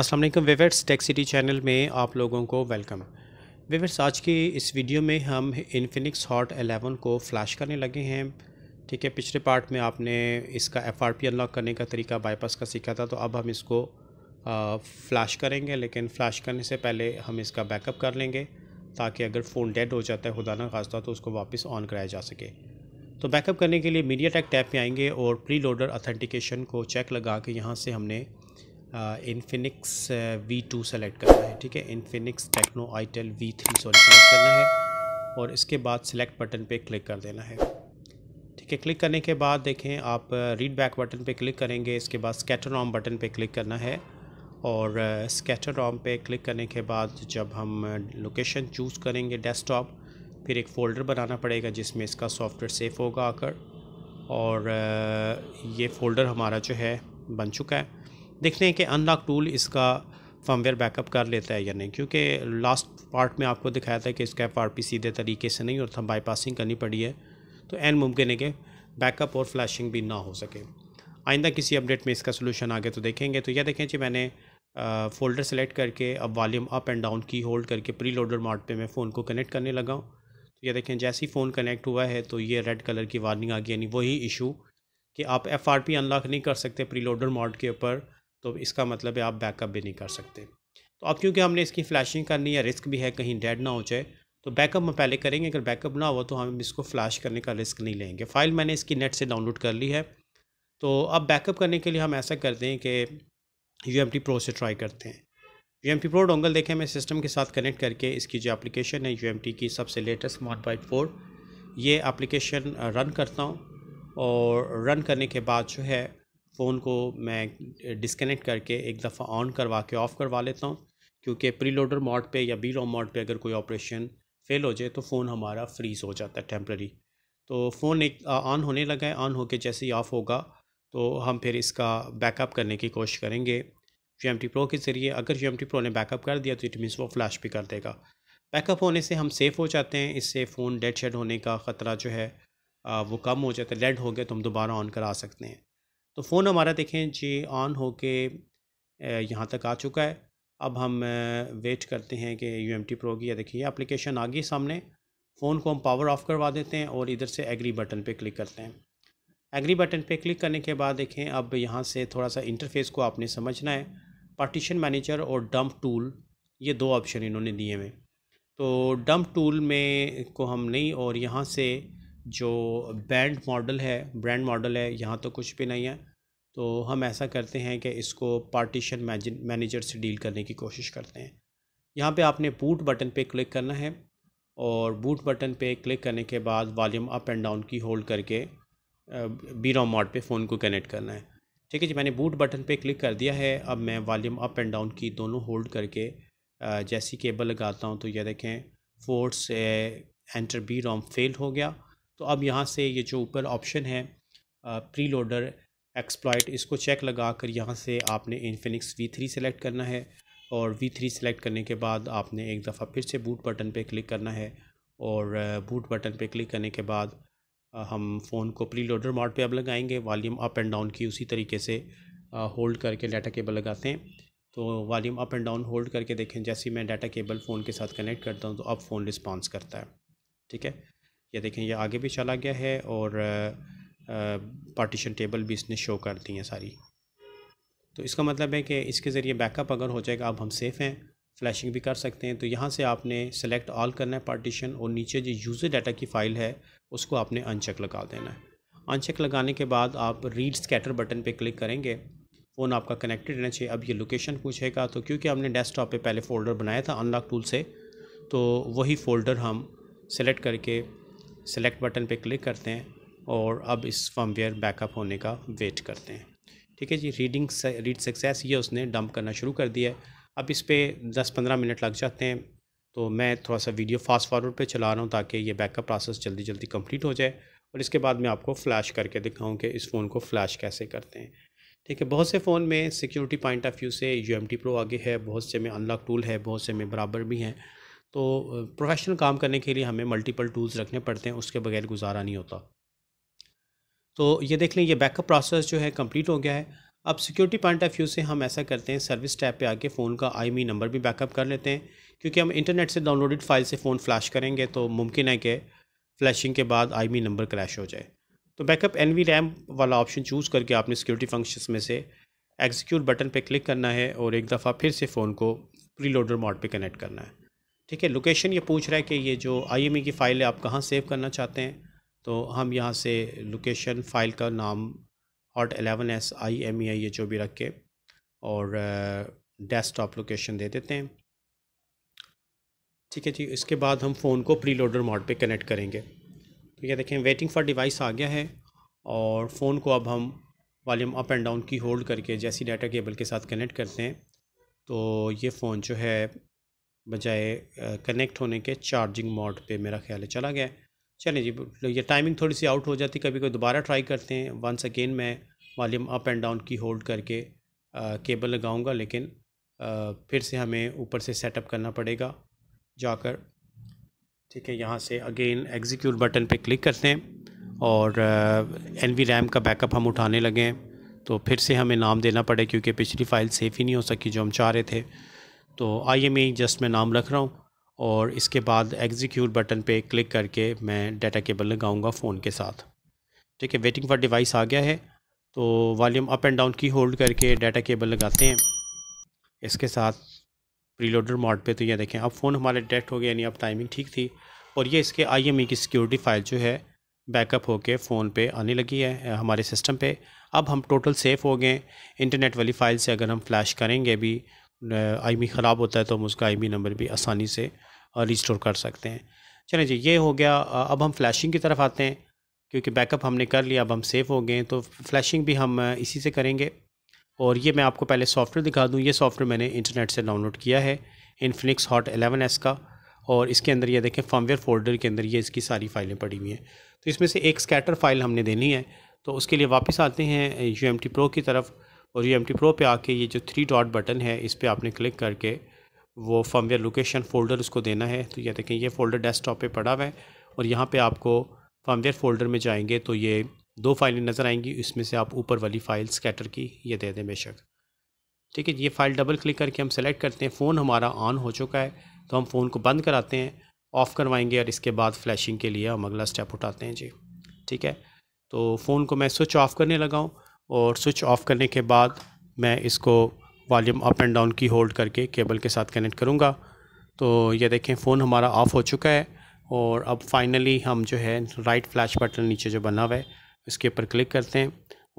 अस्सलाम वालेकुम weavers tech city channel में आप लोगों को वेलकम वेवर्स आज की इस वीडियो में हम इन्फिनिक्स हॉट 11 को फ्लैश करने लगे हैं ठीक है पिछले पार्ट में आपने इसका एफ अनलॉक करने का तरीका बाईपास का सीखा था तो अब हम इसको फ्लैश करेंगे लेकिन फ्लैश करने से पहले हम इसका बैकअप कर लेंगे ताकि अगर फ़ोन डेड हो जाता है खुदा ना खास्ता तो उसको वापस ऑन कराया जा सके तो बैकअप करने के लिए मीडिया टेक टैप पे आएंगे और प्री लोडर अथेंटिकेशन को चेक लगा के यहाँ से हमने इनफिनिक्स वी टू सेलेक्ट करना है ठीक है Infinix Tecno itel V three sorry select करना है और इसके बाद सेलेक्ट बटन पे क्लिक कर देना है ठीक है क्लिक करने के बाद देखें आप रीड बैक बटन पे क्लिक करेंगे इसके बाद स्कैटर ऑम बटन पे क्लिक करना है और स्कैटर uh, ऑम पे क्लिक करने के बाद जब हम लोकेशन uh, चूज़ करेंगे डेस्कटॉप फिर एक फ़ोल्डर बनाना पड़ेगा जिसमें इसका सॉफ्टवेयर सेफ़ होगा आकर और uh, ये फ़ोल्डर हमारा जो है बन चुका है देखते हैं कि अनलॉक टूल इसका फर्मवेयर बैकअप कर लेता है या नहीं क्योंकि लास्ट पार्ट में आपको दिखाया था कि इसका एफ सीधे तरीके से नहीं और था बाईपासिंग करनी पड़ी है तो एन मुमकिन है कि बैकअप और फ्लैशिंग भी ना हो सके आइंदा किसी अपडेट में इसका सोल्यूशन आगे तो देखेंगे तो यह देखें जी मैंने फ़ोल्डर सेलेक्ट करके अब वॉल्यूम अप एंड डाउन की होल्ड करके प्री लोडर मार्ट पर मैं फ़ोन को कनेक्ट करने लगा हूँ तो यह देखें जैसे ही फ़ोन कनेक्ट हुआ है तो ये रेड कलर की वार्निंग आ गई यानी वही इशू कि आप एफ आर पी अनलॉक नहीं कर सकते प्री लोडर मार्ट के ऊपर तो इसका मतलब है आप बैकअप भी नहीं कर सकते तो अब क्योंकि हमने इसकी फ्लैशिंग करनी है रिस्क भी है कहीं डेड ना हो जाए तो बैकअप हम पहले करेंगे अगर बैकअप ना हो तो हम इसको फ्लैश करने का रिस्क नहीं लेंगे फ़ाइल मैंने इसकी नेट से डाउनलोड कर ली है तो अब बैकअप करने के लिए हम ऐसा करते हैं कि यू एम टी प्रो से ट्राई करते हैं U M T pro dongle देखें मैं सिस्टम के साथ कनेक्ट करके इसकी जो एप्लीकेशन है यू एम टी की सबसे लेटेस्ट स्मार्ट बाइट फोर ये एप्लीकेशन रन करता हूँ और रन करने के बाद जो है फ़ोन को मैं डिसकनेक्ट करके एक दफ़ा ऑन करवा के ऑफ़ करवा लेता हूँ क्योंकि प्री लोडर मॉड पर या बी रोम मॉड पर अगर कोई ऑपरेशन फेल हो जाए तो फ़ोन हमारा फ्रीज़ हो जाता है टेम्प्रेरी तो फ़ोन एक ऑन होने लगा है ऑन होकर जैसे ही ऑफ़ होगा तो हम फिर इसका बैकअप करने की कोशिश करेंगे यू एम टी प्रो के ज़रिए अगर यू एम टी प्रो ने बैकअप कर दिया तो इट मीनस वो फ्लैश भी कर देगा बैकअप होने से हम सेफ़ हो जाते हैं इससे फ़ोन डेड शेड होने का ख़तरा जो है वो कम हो जाता है डेड हो गया तो हम दोबारा ऑन करा सकते हैं तो फ़ोन हमारा देखें जी ऑन हो के यहाँ तक आ चुका है अब हम वेट करते हैं कि यू एम टी प्रो की या देखिए एप्लीकेशन आ गई सामने फ़ोन को हम पावर ऑफ़ करवा देते हैं और इधर से एग्री बटन पे क्लिक करते हैं एग्री बटन पे क्लिक करने के बाद देखें अब यहाँ से थोड़ा सा इंटरफेस को आपने समझना है पार्टीशन मैनेजर और डंप टूल ये दो ऑप्शन इन्होंने दिए हुए तो डंप टूल में को हम नहीं और यहाँ से जो ब्रांड मॉडल है ब्रांड मॉडल है यहाँ तो कुछ भी नहीं है तो हम ऐसा करते हैं कि इसको पार्टीशन मैनेजर से डील करने की कोशिश करते हैं यहाँ पे आपने बूट बटन पे क्लिक करना है और बूट बटन पे क्लिक करने के बाद वॉल्यूम अप एंड डाउन की होल्ड करके बी रॉम मॉड पे फ़ोन को कनेक्ट करना है ठीक है जी मैंने बूट बटन पे क्लिक कर दिया है अब मैं वॉल्यूम अप एंड डाउन की दोनों होल्ड करके जैसी केबल लगाता हूँ तो यह देखें force enter B ROM fail हो गया तो अब यहाँ से ये जो ऊपर ऑप्शन है प्री लोडर एक्सप्लॉयट इसको चेक लगा कर यहाँ से आपने इनफिनिक्स वी थ्री सेलेक्ट करना है और वी थ्री सेलेक्ट करने के बाद आपने एक दफ़ा फिर से बूट बटन पे क्लिक करना है और बूट बटन पे क्लिक करने के बाद हम फ़ोन को प्री लोडर मॉड पर अब लगाएंगे वॉल्यूम अप एंड डाउन की उसी तरीके से होल्ड करके डाटा केबल लगाते हैं तो volume up and down hold करके देखें जैसे मैं डाटा केबल फ़ोन के साथ कनेक्ट करता हूँ तो अब फ़ोन रिस्पॉन्स करता है ठीक है ये देखें ये आगे भी चला गया है और पार्टीशन टेबल भी इसने शो कर दी हैं सारी तो इसका मतलब है कि इसके ज़रिए बैकअप अगर हो जाएगा अब हम सेफ़ हैं फ्लैशिंग भी कर सकते हैं तो यहाँ से आपने सेलेक्ट ऑल करना है पार्टीशन और नीचे जो यूज़र डाटा की फ़ाइल है उसको आपने अनचेक लगा देना है अनचेक लगाने के बाद आप रीड स्कैटर बटन पे क्लिक करेंगे फ़ोन आपका कनेक्टेड रहना चाहिए अब ये लोकेशन पूछेगा तो क्योंकि हमने डेस्कटॉप पे पहले फ़ोल्डर बनाया था अनलॉक टूल से तो वही फ़ोल्डर हम सेलेक्ट करके सेलेक्ट बटन पे क्लिक करते हैं और अब इस फर्मवेयर बैकअप होने का वेट करते हैं ठीक है जी रीडिंग रीड सक्सेस ये उसने डंप करना शुरू कर दिया है अब इस पर दस पंद्रह मिनट लग जाते हैं तो मैं थोड़ा सा वीडियो फास्ट फॉरवर्ड पे चला रहा हूँ ताकि ये बैकअप प्रोसेस जल्दी जल्दी कंप्लीट हो जाए और इसके बाद मैं आपको फ़्लैश करके दिखाऊँ कि इस फ़ोन को फ़्लैश कैसे करते हैं ठीक है बहुत से फ़ोन में सिक्योरिटी पॉइंट ऑफ व्यू से यू एम टी प्रो आगे है बहुत से में अनलॉक टूल है बहुत से में बराबर भी हैं तो प्रोफेशनल काम करने के लिए हमें मल्टीपल टूल्स रखने पड़ते हैं उसके बगैर गुजारा नहीं होता तो ये देख लें ये बैकअप प्रोसेस जो है कंप्लीट हो गया है अब सिक्योरिटी पॉइंट ऑफ व्यू से हम ऐसा करते हैं सर्विस टैप पे आके फ़ोन का आई नंबर e भी बैकअप कर लेते हैं क्योंकि हम इंटरनेट से डाउनलोडेड फाइल से फ़ोन फ्लैश करेंगे तो मुमकिन है कि फ्लैशिंग के बाद आई नंबर क्रैश हो जाए तो बैकअप एन वी रैम वाला ऑप्शन चूज़ करके आपने सिक्योरिटी फंक्शंस में से एग्जीक्यूट बटन पर क्लिक करना है और एक दफ़ा फिर से फ़ोन को प्री मोड पर कनेक्ट करना है ठीक है लोकेशन ये पूछ रहा है कि ये जो आई e की फ़ाइल है आप कहाँ सेव करना चाहते हैं तो हम यहाँ से लोकेशन फ़ाइल का नाम hot eleven S I M E I ये जो भी रख के और डेस्कटॉप लोकेशन दे देते हैं ठीक है जी इसके बाद हम फ़ोन को प्री लोडर मोड पे कनेक्ट करेंगे तो ये देखें वेटिंग फॉर डिवाइस आ गया है और फ़ोन को अब हम वॉल्यूम अप एंड डाउन की होल्ड करके जैसी डाटा केबल के साथ कनेक्ट करते हैं तो ये फ़ोन जो है बजाय कनेक्ट होने के चार्जिंग मोड पे मेरा ख्याल है चला गया चलिए जी ये टाइमिंग थोड़ी सी आउट हो जाती कभी कभी दोबारा ट्राई करते हैं वंस अगेन मैं वॉल्यूम अप एंड डाउन की होल्ड करके आ, केबल लगाऊंगा लेकिन आ, फिर से हमें ऊपर से सेटअप करना पड़ेगा जाकर ठीक है यहाँ से अगेन एग्जीक्यूट बटन पे क्लिक करते हैं और एन वी रैम का बैकअप हम उठाने लगे हैं तो फिर से हमें नाम देना पड़े क्योंकि पिछली फ़ाइल सेफ़ ही नहीं हो सकी जो हम चाह रहे थे तो आई जस्ट मैं नाम रख रहा हूँ और इसके बाद एग्जीक्यूट बटन पे क्लिक करके मैं डाटा केबल लगाऊंगा फ़ोन के साथ ठीक है वेटिंग फॉर डिवाइस आ गया है तो वॉल्यूम अप एंड डाउन की होल्ड करके डाटा केबल लगाते हैं इसके साथ प्रीलोडर मोड पे तो ये देखें अब फ़ोन हमारे डेट हो गया यानी अब टाइमिंग ठीक थी और ये इसके आई की सिक्योरिटी फ़ाइल जो है बैकअप होकर फ़ोन पे आने लगी है हमारे सिस्टम पे अब हम टोटल सेफ़ हो गए इंटरनेट वाली फ़ाइल से अगर हम फ्लैश करेंगे भी आईमी ख़राब होता है तो हम उसका आईमी नंबर भी आसानी से रिस्टोर कर सकते हैं चलें जी ये हो गया अब हम फ्लैशिंग की तरफ आते हैं क्योंकि बैकअप हमने कर लिया अब हम सेफ़ हो गए हैं तो फ्लैशिंग भी हम इसी से करेंगे और ये मैं आपको पहले सॉफ्टवेयर दिखा दूँ ये सॉफ्टवेयर मैंने इंटरनेट से डाउनलोड किया है इनफ्लिक्स हॉट एलेवन एस का और इसके अंदर ये देखें फॉमवेयर फोल्डर के अंदर ये इसकी सारी फाइलें पड़ी हुई हैं तो इसमें से एक स्कैटर फाइल हमने देनी है तो उसके लिए वापस आते हैं यू एम टी प्रो की तरफ और ये एम प्रो पे आके ये जो थ्री डॉट बटन है इस पर आपने क्लिक करके वो फर्मवेयर लोकेशन फ़ोल्डर उसको देना है तो ये देखें ये फ़ोल्डर डेस्कटॉप पे पड़ा हुआ है और यहाँ पे आपको फर्मवेयर फ़ोल्डर में जाएंगे तो ये दो फाइलें नज़र आएंगी इसमें से आप ऊपर वाली फ़ाइल स्कैटर की ये दे दें बेशक ठीक है ये फ़ाइल डबल क्लिक करके हम सेलेक्ट करते हैं फ़ोन हमारा ऑन हो चुका है तो हम फ़ोन को बंद कराते हैं ऑफ़ करवाएंगे और इसके बाद फ्लैशिंग के लिए हम अगला स्टेप उठाते हैं जी ठीक है तो फ़ोन को मैं स्विच ऑफ़ करने लगा हूँ और स्विच ऑफ़ करने के बाद मैं इसको वॉल्यूम अप एंड डाउन की होल्ड करके केबल के साथ कनेक्ट करूँगा तो ये देखें फ़ोन हमारा ऑफ़ हो चुका है और अब फाइनली हम जो है राइट फ्लैश बटन नीचे जो बना हुआ है इसके ऊपर क्लिक करते हैं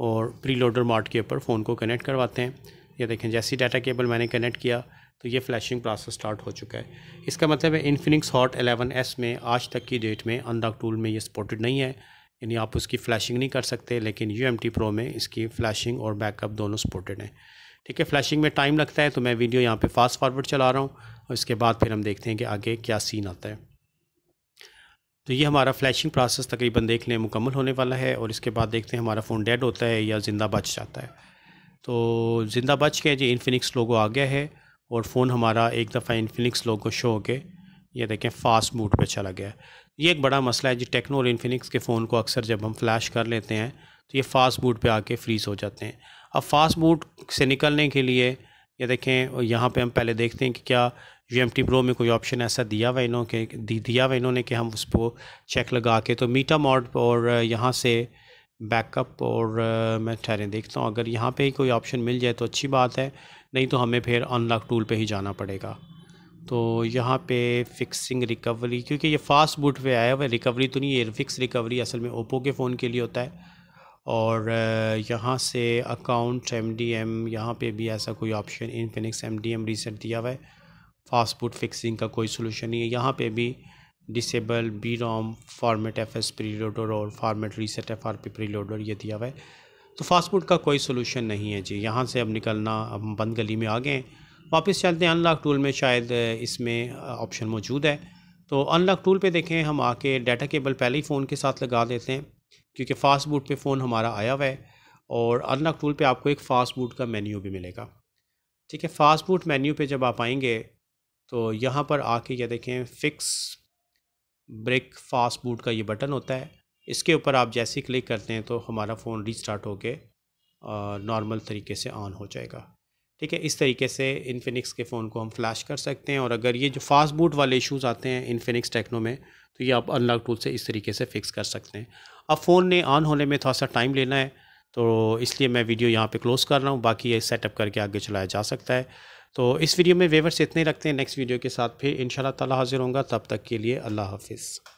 और प्री लोडर मार्ट के ऊपर फ़ोन को कनेक्ट करवाते हैं ये देखें जैसे ही डाटा केबल मैंने कनेक्ट किया तो ये फ्लैशिंग प्रोसेस स्टार्ट हो चुका है इसका मतलब है इनफिनिक्स हॉट 11s में आज तक की डेट में अनलॉक टूल में ये सपोर्टेड नहीं है यानी आप उसकी फ्लैशिंग नहीं कर सकते लेकिन यू एम टी प्रो में इसकी फ्लैशिंग और बैकअप दोनों सपोर्टेड हैं ठीक है फ्लैशिंग में टाइम लगता है तो मैं वीडियो यहाँ पे फास्ट फॉरवर्ड चला रहा हूँ और इसके बाद फिर हम देखते हैं कि आगे क्या सीन आता है तो ये हमारा फ्लैशिंग प्रोसेस तकरीबन देख लें मुकम्मल होने वाला है और इसके बाद देखते हैं हमारा फ़ोन डेड होता है या ज़िंदा बच जाता है तो ज़िंदा बच के जी इन्फिनिक्स लोगो आ गया है और फ़ोन हमारा एक दफ़ा इन्फिनिक्स लोगो शो हो के ये देखें फास्ट मूड पे चला गया ये एक बड़ा मसला है जी टेक्नो और इन्फिनिक्स के फ़ोन को अक्सर जब हम फ्लैश कर लेते हैं तो ये फास्ट बूट पे आके फ्रीज़ हो जाते हैं अब फास्ट बूट से निकलने के लिए ये देखें यहाँ पे हम पहले देखते हैं कि क्या यू एम टी प्रो में कोई ऑप्शन ऐसा दिया हुआ इन्हों के दिया हुआ इन्होंने कि हम उसको चेक लगा के तो मीटा मॉड और यहाँ से बैकअप और मैं ठहरे देखता हूँ अगर यहाँ पर ही कोई ऑप्शन मिल जाए तो अच्छी बात है नहीं तो हमें फिर अनलॉक टूल पर ही जाना पड़ेगा तो यहाँ पे फिक्सिंग रिकवरी क्योंकि ये फास्ट बूट पे आया हुआ है रिकवरी तो नहीं है फिक्स रिकवरी असल में ओप्पो के फ़ोन के लिए होता है और यहाँ से अकाउंट एम डी एम यहाँ पर भी ऐसा कोई option Infinix M D M reset दिया हुआ है फास्ट बूट फिक्सिंग का कोई सोल्यूशन नहीं है यहाँ पर भी disable B ROM format F S preloader और format reset F R P preloader ये दिया हुआ है तो फास्ट फूड का कोई सोल्यूशन नहीं है जी यहाँ से अब निकलना हम बंद गली में आ गए हैं वापस चलते हैं अनलॉक टूल में शायद इसमें ऑप्शन मौजूद है तो अनलॉक टूल पे देखें हम आके डाटा केबल पहले ही फ़ोन के साथ लगा देते हैं क्योंकि फ़ास्ट बूट पे फ़ोन हमारा आया हुआ है और अनलॉक टूल पे आपको एक फ़ास्ट बूट का मेन्यू भी मिलेगा ठीक है फ़ास्ट बूट मेन्यू पे जब आप आएंगे तो यहाँ पर आके ये देखें फ़िक्स ब्रेक फास्ट बूट का ये बटन होता है इसके ऊपर आप जैसे ही क्लिक करते हैं तो हमारा फ़ोन रिस्टार्ट होकर नॉर्मल तरीके से ऑन हो जाएगा ठीक है इस तरीके से इनफिनिक्स के फ़ोन को हम फ्लैश कर सकते हैं और अगर ये जो फास्ट बूट वाले इश्यूज़ आते हैं इनफिनिक्स टेक्नो में तो ये आप अनलॉक टूल से इस तरीके से फिक्स कर सकते हैं अब फ़ोन ने ऑन होने में थोड़ा सा टाइम लेना है तो इसलिए मैं वीडियो यहाँ पे क्लोज़ कर रहा हूँ बाकी ये सेटअप करके आगे चलाया जा सकता है तो इस वीडियो में वेवर्स इतने रखते हैं नेक्स्ट वीडियो के साथ फिर इन शाला हाजिर होंगे तब तक के लिए अल्लाह हाफिज़